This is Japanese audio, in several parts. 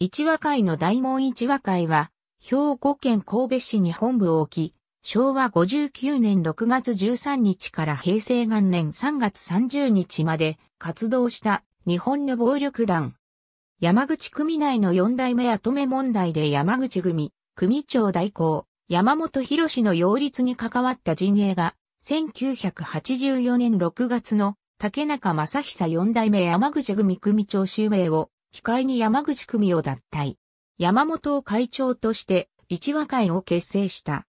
一和会の大門一和会は、兵庫県神戸市に本部を置き、昭和59年6月13日から平成元年3月30日まで活動した日本の暴力団。山口組内の四代目跡目問題で山口組、組長代行、山本博士の擁立に関わった陣営が、1984年6月の竹中正久四代目山口組組長襲名を機会に山口組を脱退。山本を会長として一和会を結成した。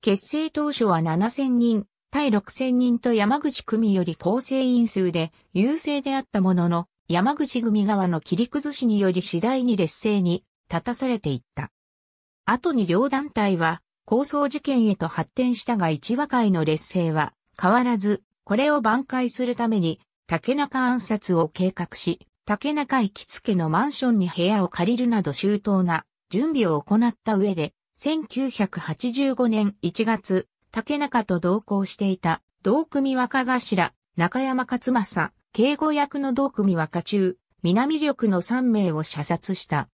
結成当初は7000人、対6000人と山口組より構成員数で優勢であったものの、山口組側の切り崩しにより次第に劣勢に立たされていった。後に両団体は構想事件へと発展したが一和会の劣勢は変わらず、これを挽回するために竹中暗殺を計画し、竹中行きつけのマンションに部屋を借りるなど周到な準備を行った上で、1985年1月、竹中と同行していた同組若頭、中山勝正、警護役の同組若中、南緑の3名を射殺した。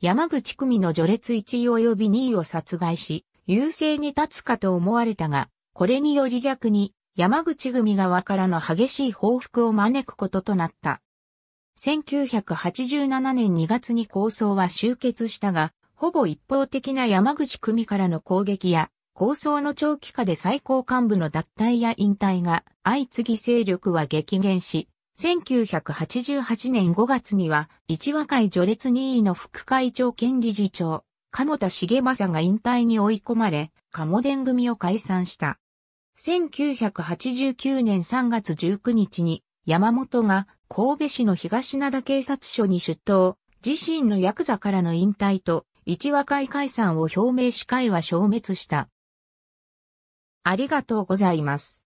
山口組の序列1位及び2位を殺害し、優勢に立つかと思われたが、これにより逆に、山口組側からの激しい報復を招くこととなった。1987年2月に構想は終結したが、ほぼ一方的な山口組からの攻撃や、構想の長期化で最高幹部の脱退や引退が相次ぎ勢力は激減し、1988年5月には、一和会序列2位の副会長兼理事長、鴨田重政が引退に追い込まれ、鴨田組を解散した。1989年3月19日に、山本が神戸市の東灘警察署に出頭、自身のヤクザからの引退と一和会解散を表明し会は消滅した。ありがとうございます。